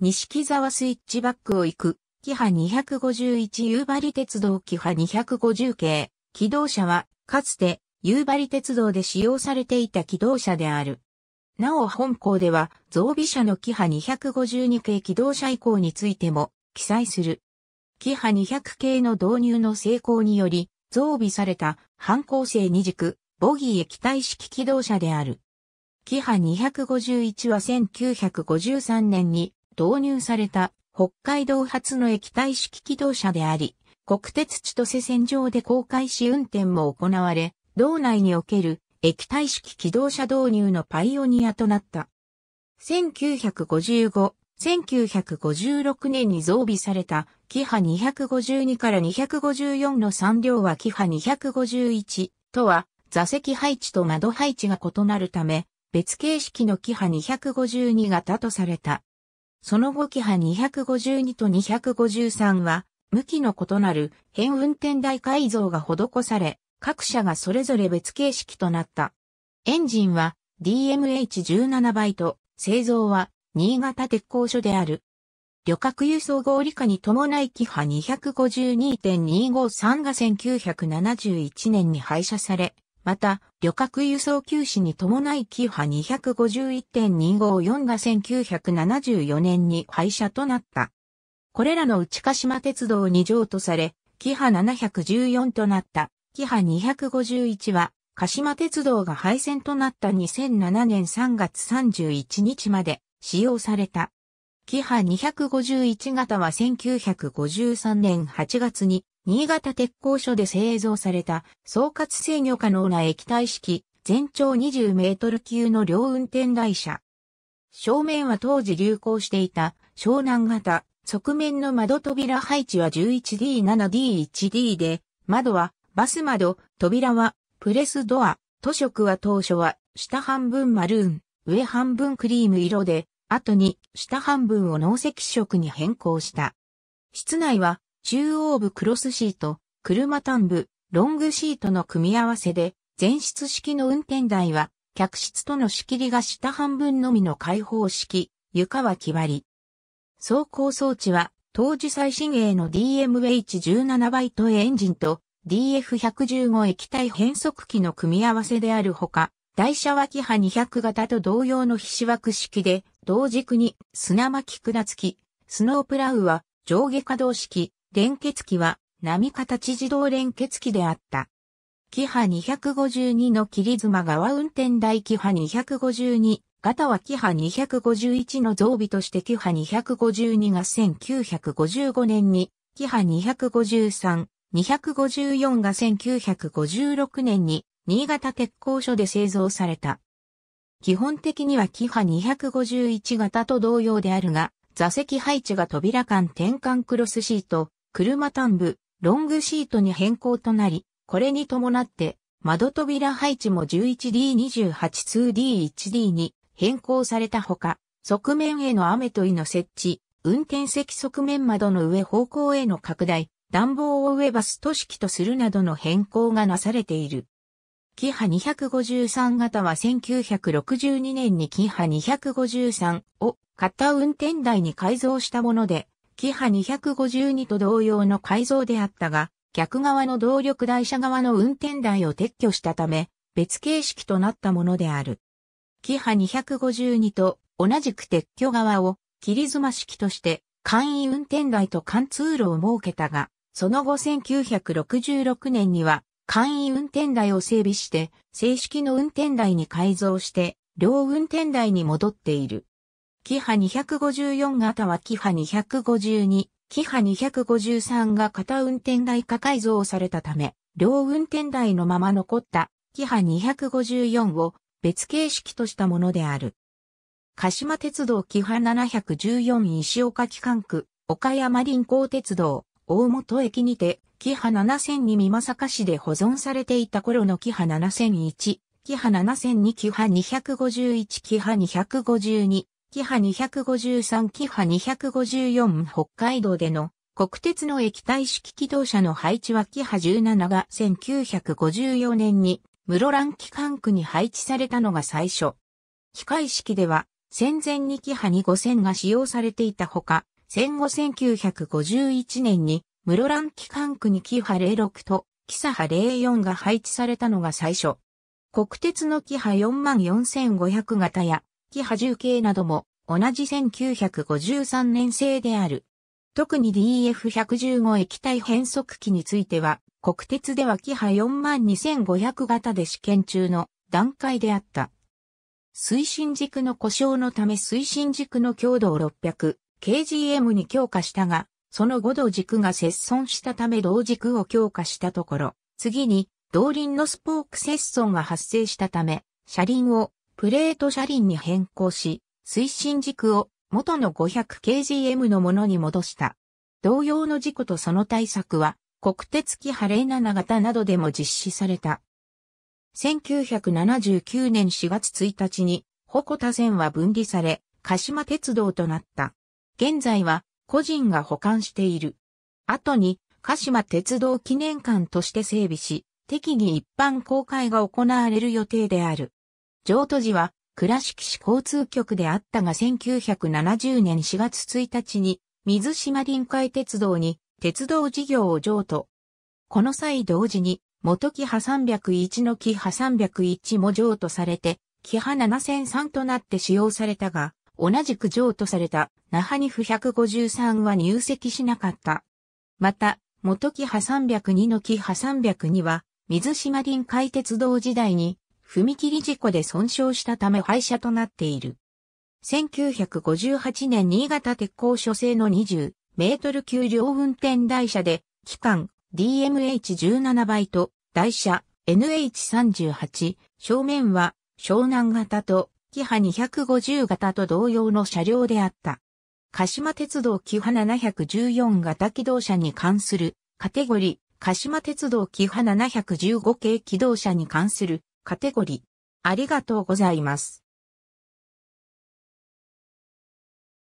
西木沢スイッチバックを行く、キハ251夕張鉄道キハ250系、機動車は、かつて、夕張鉄道で使用されていた機動車である。なお本校では、増備車のキハ252系機動車以降についても、記載する。キハ200系の導入の成功により、増備された、半抗性二軸、ボギー液体式機動車である。キハ251は1953年に導入された北海道初の液体式気動車であり、国鉄千歳線上で公開し運転も行われ、道内における液体式気動車導入のパイオニアとなった。1955、1956年に増備された、キハ252から254の3両はキハ251とは、座席配置と窓配置が異なるため、別形式のキハ252型とされた。その後キハ252と253は、向きの異なる変運転台改造が施され、各社がそれぞれ別形式となった。エンジンは DMH17 イト、製造は新潟鉄工所である。旅客輸送合理化に伴いキハ252.253が1971年に廃車され、また、旅客輸送休止に伴いキハ251.254が1974年に廃車となった。これらの内鹿島鉄道に譲渡され、キハ714となった、キハ251は、鹿島鉄道が廃線となった2007年3月31日まで使用された。キハ251型は1953年8月に新潟鉄工所で製造された総括制御可能な液体式全長20メートル級の両運転台車。正面は当時流行していた湘南型、側面の窓扉配置は 11D7D1D で、窓はバス窓、扉はプレスドア、塗色は当初は下半分マルーン、上半分クリーム色で、後に下半分を脳積色に変更した。室内は中央部クロスシート、車端部、ロングシートの組み合わせで、前室式の運転台は、客室との仕切りが下半分のみの開放式、床は決まり。走行装置は、当時最新鋭の DMH17 バイトエンジンと DF115 液体変速機の組み合わせであるほか、台車脇波200型と同様の皮脂枠式で、同軸に砂巻き管付き、スノープラウは上下可動式、連結機は波形自動連結機であった。キハ252の切妻側運転台キハ252型はキハ251の増備としてキハ252が1955年に、キハ253、254が1956年に新潟鉄工所で製造された。基本的にはキハ251型と同様であるが、座席配置が扉間転換クロスシート、車端部、ロングシートに変更となり、これに伴って、窓扉配置も 11D28-2D1D に変更されたほか、側面への雨といの設置、運転席側面窓の上方向への拡大、暖房を上バス都式とするなどの変更がなされている。キハ253型は1962年にキハ253を型運転台に改造したもので、キハ252と同様の改造であったが、逆側の動力台車側の運転台を撤去したため、別形式となったものである。キハ252と同じく撤去側を切り妻式として簡易運転台と貫通路を設けたが、その後1966年には簡易運転台を整備して正式の運転台に改造して両運転台に戻っている。キハ254型はキハ252、キハ253が片運転台化改造されたため、両運転台のまま残ったキハ254を別形式としたものである。鹿島鉄道キハ714石岡機関区、岡山臨港鉄道、大本駅にて、キハ7002美作市で保存されていた頃のキハ7001、キハ7002キハ251キハ252キハ253キハ254北海道での国鉄の液体式機動車の配置はキハ17が1954年に室蘭機関区に配置されたのが最初。機械式では戦前にキハ25000が使用されていたほか、戦後1951年に室蘭機関区にキハ06とキサハ04が配置されたのが最初。国鉄のキハ44500型や器波重計なども同じ1953年製である。特に DF115 液体変速機については、国鉄ではキハ42500型で試験中の段階であった。推進軸の故障のため推進軸の強度を 600kgm に強化したが、その後同軸が接損したため同軸を強化したところ、次に動輪のスポーク接損が発生したため、車輪をプレート車輪に変更し、推進軸を元の 500kgm のものに戻した。同様の事故とその対策は、国鉄機ハレー7型などでも実施された。1979年4月1日に、鉾田線は分離され、鹿島鉄道となった。現在は、個人が保管している。後に、鹿島鉄道記念館として整備し、適宜一般公開が行われる予定である。譲渡時は倉敷市交通局であったが1970年4月1日に水島臨海鉄道に鉄道事業を譲渡。この際同時に元木派301の木派301も譲渡されて、木派7003となって使用されたが、同じく譲渡された那覇に府153は入籍しなかった。また、元木派302の木派302は、水島臨海鉄道時代に踏切事故で損傷したため廃車となっている。1958年新潟鉄工所製の20メートル級両運転台車で、機関 DMH17 倍と台車 NH38、正面は湘南型とキハ250型と同様の車両であった。鹿島鉄道キハ714型機動車に関するカテゴリー、鹿島鉄道キハ715系機動車に関するカテゴリ。ありがとうございます。